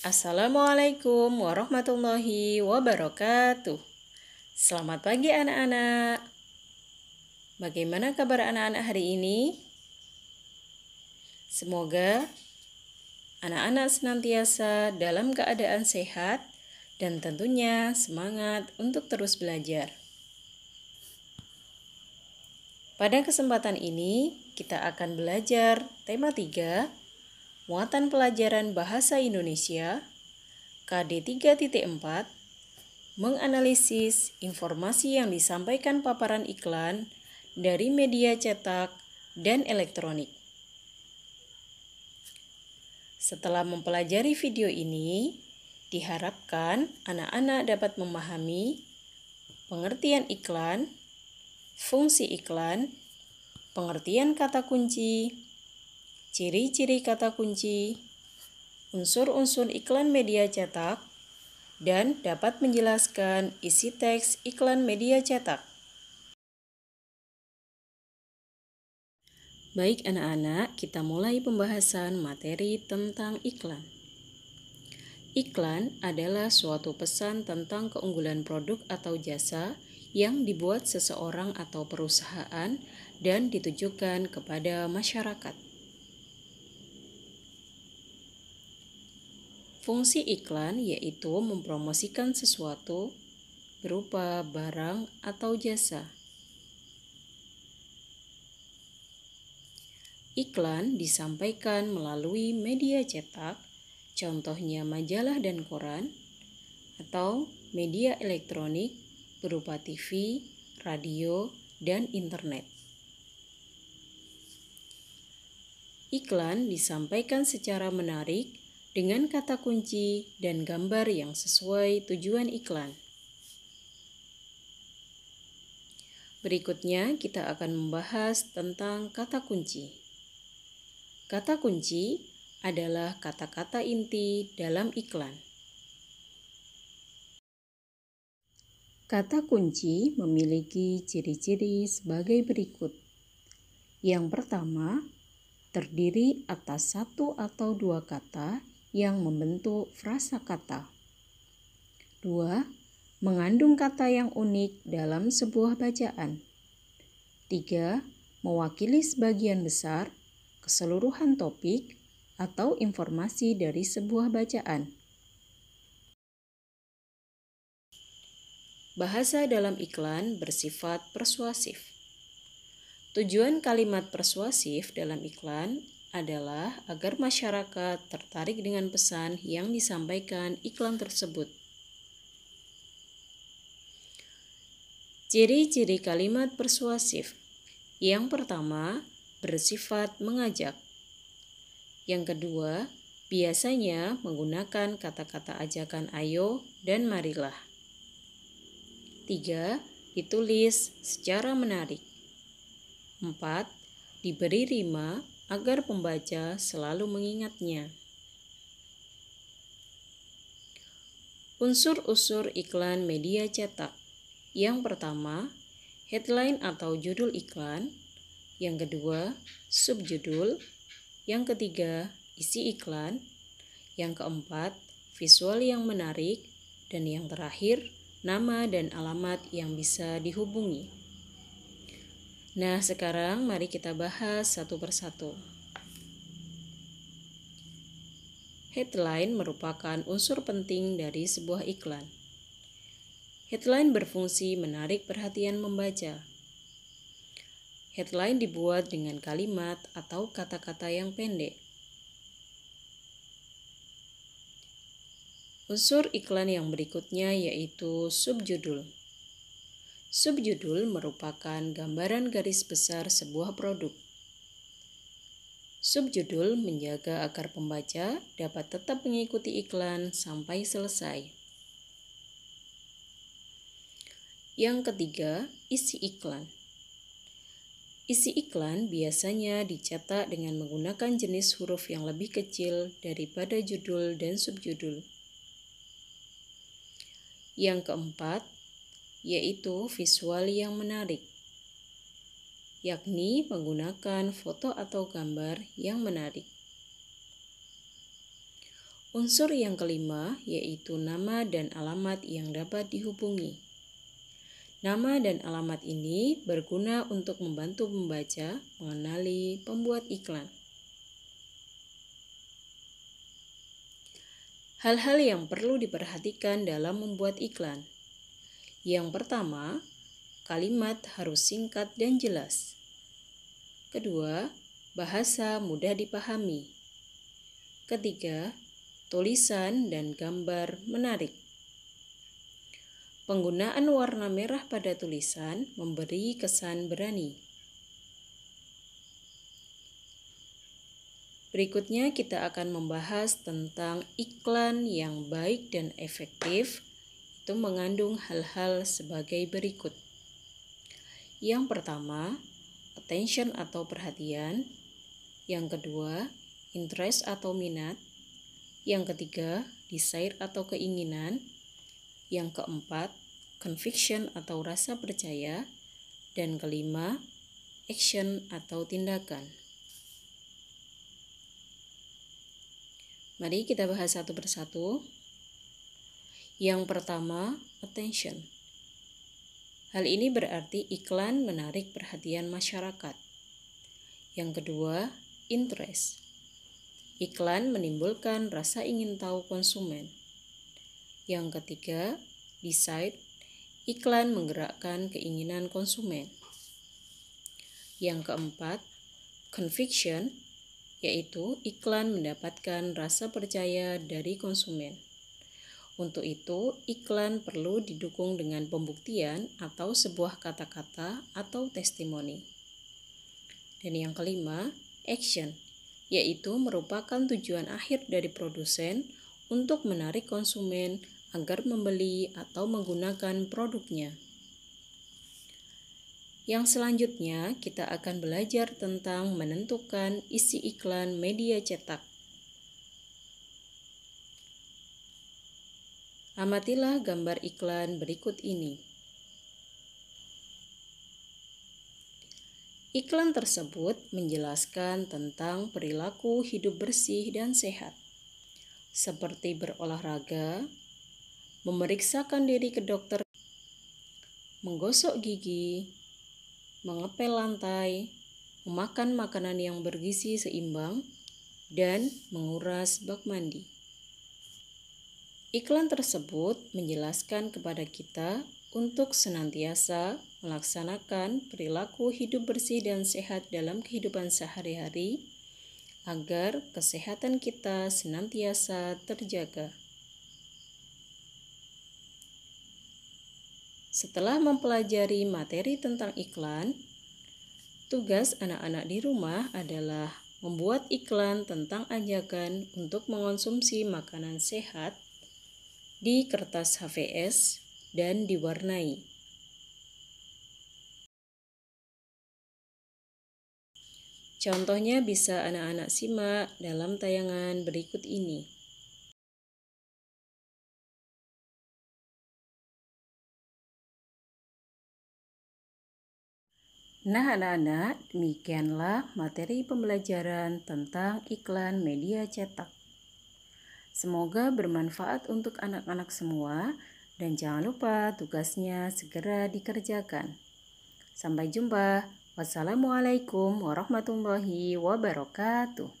Assalamualaikum warahmatullahi wabarakatuh. Selamat pagi anak-anak. Bagaimana kabar anak-anak hari ini? Semoga anak-anak senantiasa dalam keadaan sehat dan tentunya semangat untuk terus belajar. Pada kesempatan ini, kita akan belajar tema 3 muatan pelajaran Bahasa Indonesia KD 3.4 menganalisis informasi yang disampaikan paparan iklan dari media cetak dan elektronik. Setelah mempelajari video ini, diharapkan anak-anak dapat memahami pengertian iklan, fungsi iklan, pengertian kata kunci, ciri-ciri kata kunci, unsur-unsur iklan media cetak, dan dapat menjelaskan isi teks iklan media cetak. Baik anak-anak, kita mulai pembahasan materi tentang iklan. Iklan adalah suatu pesan tentang keunggulan produk atau jasa yang dibuat seseorang atau perusahaan dan ditujukan kepada masyarakat. Fungsi iklan yaitu mempromosikan sesuatu berupa barang atau jasa. Iklan disampaikan melalui media cetak, contohnya majalah dan koran, atau media elektronik berupa TV, radio, dan internet. Iklan disampaikan secara menarik dengan kata kunci dan gambar yang sesuai tujuan iklan. Berikutnya, kita akan membahas tentang kata kunci. Kata kunci adalah kata-kata inti dalam iklan. Kata kunci memiliki ciri-ciri sebagai berikut. Yang pertama, terdiri atas satu atau dua kata yang membentuk frasa kata. 2. Mengandung kata yang unik dalam sebuah bacaan. 3. Mewakili sebagian besar keseluruhan topik atau informasi dari sebuah bacaan. Bahasa dalam iklan bersifat persuasif. Tujuan kalimat persuasif dalam iklan adalah agar masyarakat tertarik dengan pesan yang disampaikan iklan tersebut. Ciri-ciri kalimat persuasif yang pertama, bersifat mengajak. Yang kedua, biasanya menggunakan kata-kata ajakan ayo dan marilah. tiga Ditulis secara menarik. empat Diberi rima agar pembaca selalu mengingatnya. Unsur-unsur iklan media cetak yang pertama, headline atau judul iklan. Yang kedua, subjudul. Yang ketiga, isi iklan. Yang keempat, visual yang menarik. Dan yang terakhir, nama dan alamat yang bisa dihubungi. Nah, sekarang mari kita bahas satu persatu. Headline merupakan unsur penting dari sebuah iklan. Headline berfungsi menarik perhatian membaca. Headline dibuat dengan kalimat atau kata-kata yang pendek. Unsur iklan yang berikutnya yaitu subjudul. Subjudul merupakan gambaran garis besar sebuah produk. Subjudul menjaga agar pembaca dapat tetap mengikuti iklan sampai selesai. Yang ketiga, isi iklan. Isi iklan biasanya dicetak dengan menggunakan jenis huruf yang lebih kecil daripada judul dan subjudul. Yang keempat, yaitu visual yang menarik, yakni menggunakan foto atau gambar yang menarik. Unsur yang kelima yaitu nama dan alamat yang dapat dihubungi. Nama dan alamat ini berguna untuk membantu membaca mengenali pembuat iklan. Hal-hal yang perlu diperhatikan dalam membuat iklan. Yang pertama, kalimat harus singkat dan jelas. Kedua, bahasa mudah dipahami. Ketiga, tulisan dan gambar menarik. Penggunaan warna merah pada tulisan memberi kesan berani. Berikutnya, kita akan membahas tentang iklan yang baik dan efektif itu mengandung hal-hal sebagai berikut. Yang pertama, attention atau perhatian. Yang kedua, interest atau minat. Yang ketiga, desire atau keinginan. Yang keempat, conviction atau rasa percaya. Dan kelima, action atau tindakan. Mari kita bahas satu persatu. Yang pertama, attention. Hal ini berarti iklan menarik perhatian masyarakat. Yang kedua, interest. Iklan menimbulkan rasa ingin tahu konsumen. Yang ketiga, decide. Iklan menggerakkan keinginan konsumen. Yang keempat, conviction, yaitu iklan mendapatkan rasa percaya dari konsumen. Untuk itu, iklan perlu didukung dengan pembuktian atau sebuah kata-kata atau testimoni. Dan yang kelima, action, yaitu merupakan tujuan akhir dari produsen untuk menarik konsumen agar membeli atau menggunakan produknya. Yang selanjutnya, kita akan belajar tentang menentukan isi iklan media cetak. Amatilah gambar iklan berikut ini. Iklan tersebut menjelaskan tentang perilaku hidup bersih dan sehat, seperti berolahraga, memeriksakan diri ke dokter, menggosok gigi, mengepel lantai, memakan makanan yang bergizi seimbang, dan menguras bak mandi. Iklan tersebut menjelaskan kepada kita untuk senantiasa melaksanakan perilaku hidup bersih dan sehat dalam kehidupan sehari-hari agar kesehatan kita senantiasa terjaga. Setelah mempelajari materi tentang iklan, tugas anak-anak di rumah adalah membuat iklan tentang ajakan untuk mengonsumsi makanan sehat di kertas HVS dan diwarnai. Contohnya bisa anak-anak simak dalam tayangan berikut ini. Nah anak-anak, demikianlah materi pembelajaran tentang iklan media cetak. Semoga bermanfaat untuk anak-anak semua dan jangan lupa tugasnya segera dikerjakan. Sampai jumpa. Wassalamualaikum warahmatullahi wabarakatuh.